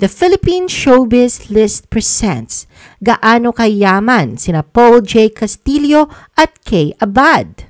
The Philippine Showbiz List presents Gaano Kayaman sina Paul J. Castillo at Kay Abad.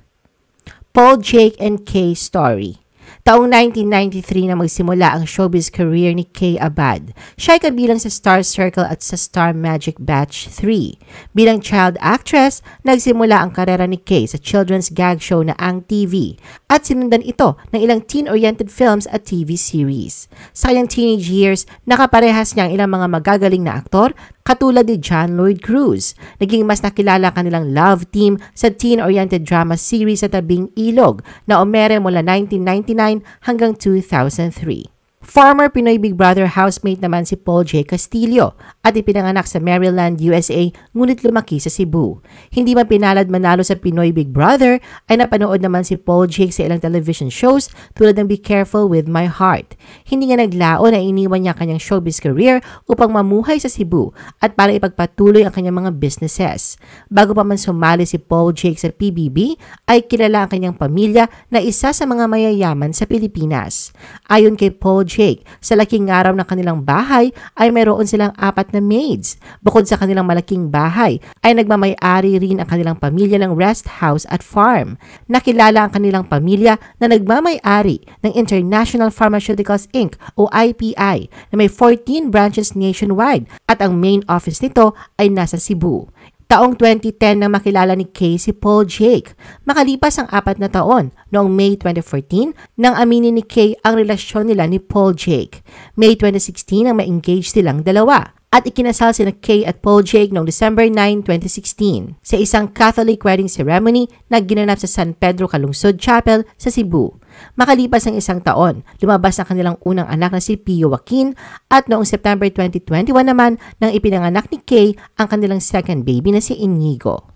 Paul Jake and Kay Story Taong 1993 na magsimula ang showbiz career ni Kay Abad. Siya ay kabilang sa Star Circle at sa Star Magic Batch 3. Bilang child actress, nagsimula ang karera ni Kay sa children's gag show na Ang TV at sinundan ito ng ilang teen-oriented films at TV series. Sa kanyang teenage years, nakaparehas niya ang ilang mga magagaling na aktor katulad ni John Lloyd Cruz. Naging mas nakilala kanilang love team sa teen-oriented drama series sa Tabing Ilog na umere mula 1999 hanggang 2003. Former Pinoy Big Brother housemate naman si Paul J. Castillo at ipinanganak sa Maryland, USA ngunit lumaki sa Cebu. Hindi man pinalad manalo sa Pinoy Big Brother ay napanood naman si Paul J. sa ilang television shows tulad ng Be Careful With My Heart. Hindi nga naglao na iniwan niya kanyang showbiz career upang mamuhay sa Cebu at para ipagpatuloy ang kanyang mga businesses. Bago pa man sumali si Paul J. sa PBB ay kilala ang kanyang pamilya na isa sa mga mayayaman sa Pilipinas. Ayon kay Paul project. Sa laking araw ng kanilang bahay ay mayroon silang apat na maids. Bukod sa kanilang malaking bahay ay nagmamayari rin ang kanilang pamilya ng rest house at farm. Nakilala ang kanilang pamilya na nagmamayari ng International Pharmaceuticals Inc. o IPI na may 14 branches nationwide at ang main office nito ay nasa Cebu. Taong 2010 nang makilala ni Kay si Paul Jake. Makalipas ang apat na taon, noong May 2014, nang aminin ni Kay ang relasyon nila ni Paul Jake. May 2016 nang ma-engage silang dalawa at ikinasal sina Kay at Paul Jake noong December 9, 2016 sa isang Catholic wedding ceremony na ginanap sa San Pedro Calungsod Chapel sa Cebu. Makalipas ng isang taon, lumabas ang kanilang unang anak na si Pio Joaquin at noong September 2021 naman nang ipinanganak ni Kay ang kanilang second baby na si Inigo.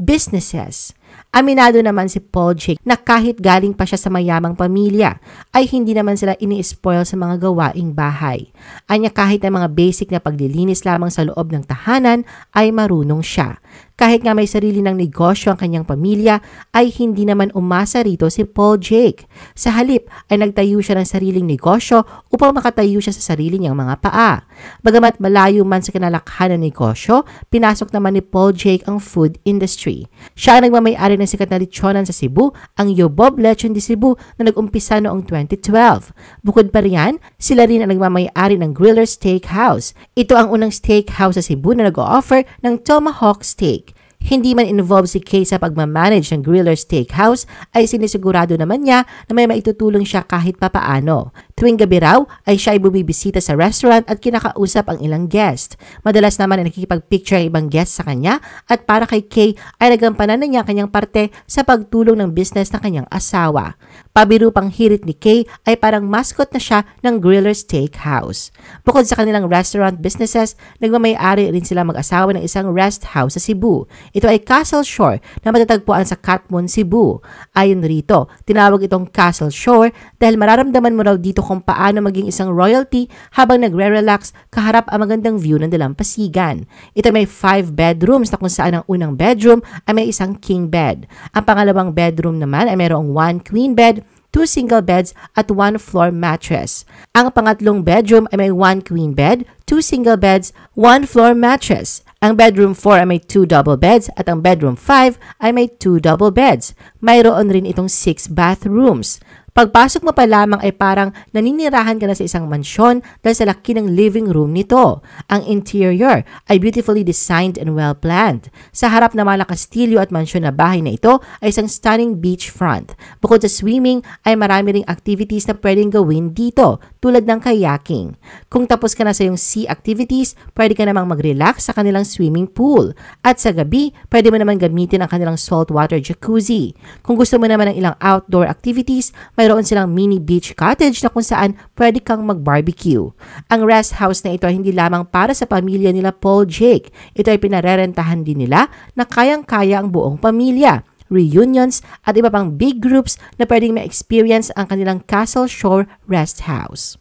Businesses Aminado naman si Paul Jake na kahit galing pa siya sa mayamang pamilya, ay hindi naman sila ini-spoil sa mga gawaing bahay. Anya kahit ang mga basic na paglilinis lamang sa loob ng tahanan ay marunong siya. Kahit nga may sarili ng negosyo ang kanyang pamilya, ay hindi naman umasa rito si Paul Jake. Sa halip ay nagtayo siya ng sariling negosyo upang makatayo siya sa sarili niyang mga paa. Bagamat malayo man sa kinalakhan ng negosyo, pinasok naman ni Paul Jake ang food industry. Siya ang nagmamayari ng ng sikat na lechonan sa Cebu, ang Yobob Lechon de Cebu na nag-umpisa noong 2012. Bukod pa riyan, sila rin ang nagmamayari ng Griller Steakhouse. Ito ang unang steakhouse sa Cebu na nag-offer ng tomahawk steak. Hindi man involved si Kay sa pagmamanage ng Griller Steakhouse ay sinisigurado naman niya na may maitutulong siya kahit papaano. Tuwing gabi raw ay siya ay bumibisita sa restaurant at kinakausap ang ilang guest. Madalas naman ay nakikipag-picture ang ibang guest sa kanya at para kay Kay ay nagampanan na niya kanyang parte sa pagtulong ng business ng kanyang asawa. Pabiru pang hirit ni Kay ay parang mascot na siya ng Griller's Steakhouse. Bukod sa kanilang restaurant businesses, nagmamayari rin sila mag-asawa ng isang rest house sa Cebu. Ito ay Castle Shore na matatagpuan sa Catmon, Cebu. Ayon rito, tinawag itong Castle Shore dahil mararamdaman mo raw dito kung paano maging isang royalty habang nagre-relax kaharap ang magandang view ng dalampasigan. Ito may 5 bedrooms na kung saan ang unang bedroom ay may isang king bed. Ang pangalawang bedroom naman ay mayroong one queen bed, two single beds at one floor mattress. Ang pangatlong bedroom ay may one queen bed, two single beds, one floor mattress. Ang bedroom 4 ay may two double beds at ang bedroom 5 ay may two double beds. Mayroon rin itong 6 bathrooms. Pagpasok mo pa lamang ay parang naninirahan ka na sa isang mansyon dahil sa laki ng living room nito. Ang interior ay beautifully designed and well-planned. Sa harap naman ng kastilyo at mansyon na bahay na ito ay isang stunning beachfront. Bukod sa swimming ay marami ring activities na pwedeng gawin dito tulad ng kayaking. Kung tapos ka na sa iyong sea activities, pwede ka namang mag-relax sa kanilang swimming pool. At sa gabi, pwede mo naman gamitin ang kanilang saltwater jacuzzi. Kung gusto mo naman ng ilang outdoor activities, may mayroon silang mini beach cottage na kung saan pwede kang mag-barbecue. Ang rest house na ito ay hindi lamang para sa pamilya nila Paul Jake. Ito ay pinarerentahan din nila na kayang-kaya ang buong pamilya reunions at iba pang big groups na pwedeng ma-experience ang kanilang Castle Shore Rest House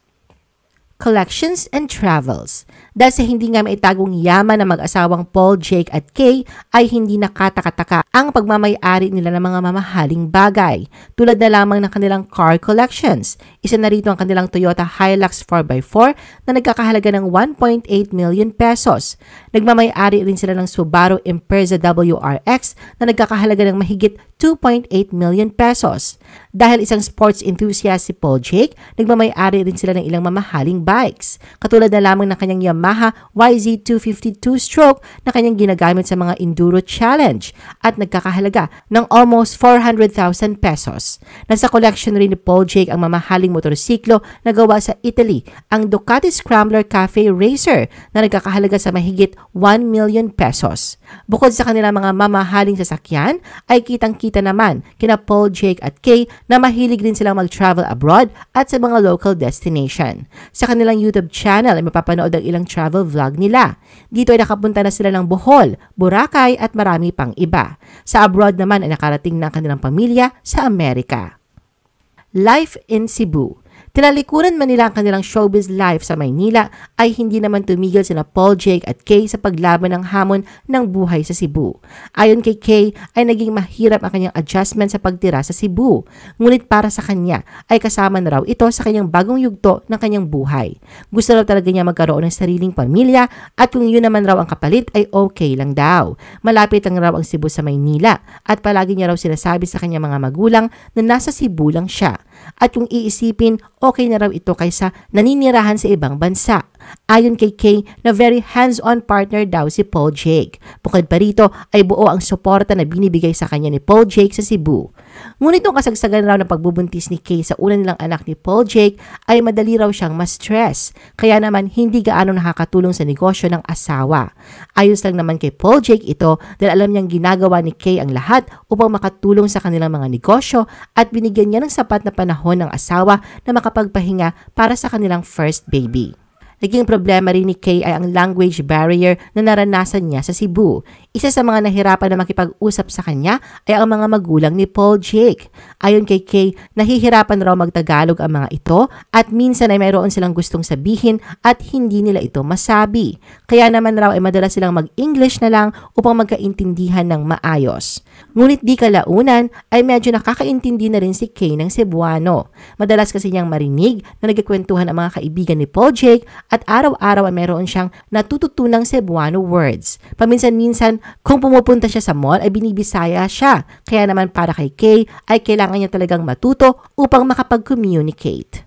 collections, and travels. Dahil sa hindi nga maitagong yaman ng mag-asawang Paul, Jake at Kay ay hindi nakatakataka ang pagmamayari nila ng mga mamahaling bagay. Tulad na lamang ng kanilang car collections. Isa na rito ang kanilang Toyota Hilux 4x4 na nagkakahalaga ng 1.8 million pesos. Nagmamayari rin sila ng Subaru Impreza WRX na nagkakahalaga ng mahigit 2.8 million pesos. Dahil isang sports enthusiast si Paul Jake, nagmamayari rin sila ng ilang mamahaling bikes, katulad na lamang ng kanyang Yamaha YZ250 two-stroke na kanyang ginagamit sa mga Enduro Challenge at nagkakahalaga ng almost 400,000 pesos. Nasa collection rin ni Paul Jake ang mamahaling motorsiklo na gawa sa Italy, ang Ducati Scrambler Cafe Racer na nagkakahalaga sa mahigit 1 million pesos. Bukod sa kanilang mga mamahaling sasakyan, ay kitang-kita naman kina Paul Jake at Kay na mahilig din silang mag-travel abroad at sa mga local destination. Sa kanilang YouTube channel ay mapapanood ang ilang travel vlog nila. Dito ay nakapunta na sila ng Bohol, Boracay at marami pang iba. Sa abroad naman ay nakarating na ang kanilang pamilya sa Amerika. Life in Cebu Tinalikuran man nila ang kanilang showbiz life sa Maynila ay hindi naman tumigil sina Paul Jake at Kay sa paglaban ng hamon ng buhay sa Cebu. Ayon kay Kay ay naging mahirap ang kanyang adjustment sa pagtira sa Cebu. Ngunit para sa kanya ay kasama na raw ito sa kanyang bagong yugto ng kanyang buhay. Gusto raw talaga niya magkaroon ng sariling pamilya at kung yun naman raw ang kapalit ay okay lang daw. Malapit ang raw ang Cebu sa Maynila at palagi niya raw sinasabi sa kanyang mga magulang na nasa Cebu lang siya. At kung iisipin, okay na raw ito kaysa naninirahan sa ibang bansa. Ayon kay Kay na very hands-on partner daw si Paul Jake. Bukod pa rito ay buo ang suporta na binibigay sa kanya ni Paul Jake sa Cebu. Ngunit ang kasagsagan raw ng pagbubuntis ni Kay sa unang nilang anak ni Paul Jake ay madali raw siyang ma-stress, kaya naman hindi gaano nakakatulong sa negosyo ng asawa. Ayos lang naman kay Paul Jake ito dahil alam niyang ginagawa ni Kay ang lahat upang makatulong sa kanilang mga negosyo at binigyan niya ng sapat na panahon ng asawa na makapagpahinga para sa kanilang first baby. Naging problema rin ni Kay ay ang language barrier na naranasan niya sa Cebu. Isa sa mga nahirapan na makipag-usap sa kanya ay ang mga magulang ni Paul Jake. Ayon kay Kay, nahihirapan raw magtagalog ang mga ito at minsan ay mayroon silang gustong sabihin at hindi nila ito masabi. Kaya naman raw ay madalas silang mag-English na lang upang magkaintindihan ng maayos. Ngunit di kalaunan ay medyo nakakaintindi na rin si Kay ng Cebuano. Madalas kasi niyang marinig na nagkikwentuhan ang mga kaibigan ni Paul Jake at araw-araw ay mayroon siyang natututunang Cebuano words. Paminsan-minsan kung pumupunta siya sa mall ay binibisaya siya. Kaya naman para kay Kay ay kailangan niya talagang matuto upang makapag-communicate.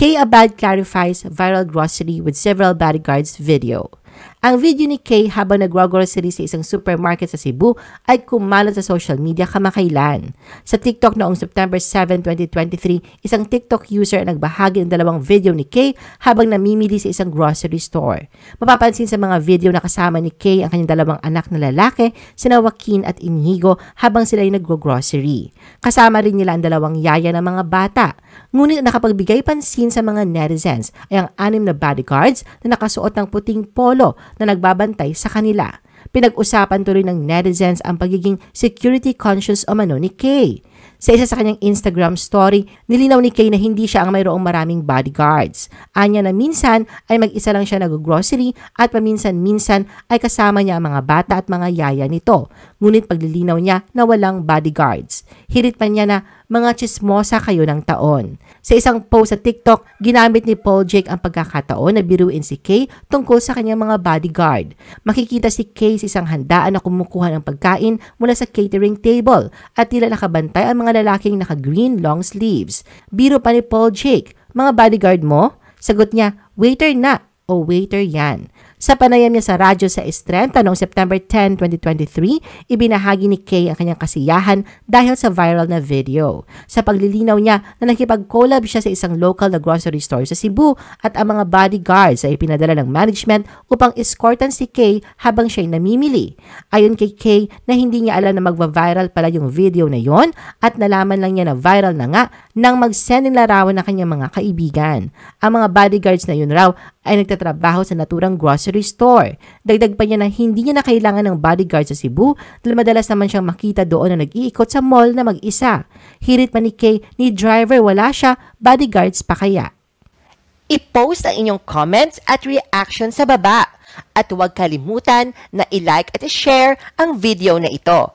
Kay Abad clarifies viral grocery with several bodyguards video. Ang video ni Kay habang nagwa-grocery sa isang supermarket sa Cebu ay kumalat sa social media kamakailan. Sa TikTok noong September 7, 2023, isang TikTok user ang nagbahagi ng dalawang video ni Kay habang namimili sa isang grocery store. Mapapansin sa mga video na kasama ni Kay ang kanyang dalawang anak na lalaki, sina Joaquin at Inigo habang sila ay naggo-grocery. Kasama rin nila ang dalawang yaya ng mga bata. Ngunit nakapagbigay pansin sa mga netizens ay ang anim na bodyguards na nakasuot ng puting polo na nagbabantay sa kanila. Pinag-usapan tuloy ng netizens ang pagiging security conscious o mano ni Kay. Sa isa sa kanyang Instagram story, nilinaw ni Kay na hindi siya ang mayroong maraming bodyguards. Anya na minsan ay mag-isa lang siya nag-grocery at paminsan-minsan ay kasama niya ang mga bata at mga yaya nito. Ngunit paglilinaw niya na walang bodyguards. Hirit pa niya na mga chismosa kayo ng taon. Sa isang post sa TikTok, ginamit ni Paul Jake ang pagkakataon na biruin si Kay tungkol sa kanyang mga bodyguard. Makikita si Kay sa isang handaan na kumukuha ng pagkain mula sa catering table at tila nakabantay ang mga mga lalaking naka-green long sleeves. Biro pa ni Paul Jake, mga bodyguard mo? Sagot niya, waiter na o waiter yan. Sa panayam niya sa radyo sa Estren, noong September 10, 2023, ibinahagi ni Kay ang kanyang kasiyahan dahil sa viral na video. Sa paglilinaw niya na nakipag-collab siya sa isang local na grocery store sa Cebu at ang mga bodyguards ay pinadala ng management upang escortan si Kay habang siya'y namimili. Ayon kay Kay na hindi niya alam na magva-viral pala yung video na yon at nalaman lang niya na viral na nga nang mag-send ng larawan ng kanyang mga kaibigan. Ang mga bodyguards na yun raw ay nagtatrabaho sa naturang grocery grocery store. Dagdag pa niya na hindi niya na kailangan ng bodyguard sa Cebu dahil madalas naman siyang makita doon na nag-iikot sa mall na mag-isa. Hirit pa ni Kay ni driver wala siya, bodyguards pa kaya. I-post ang inyong comments at reaction sa baba. At huwag kalimutan na i-like at i-share ang video na ito.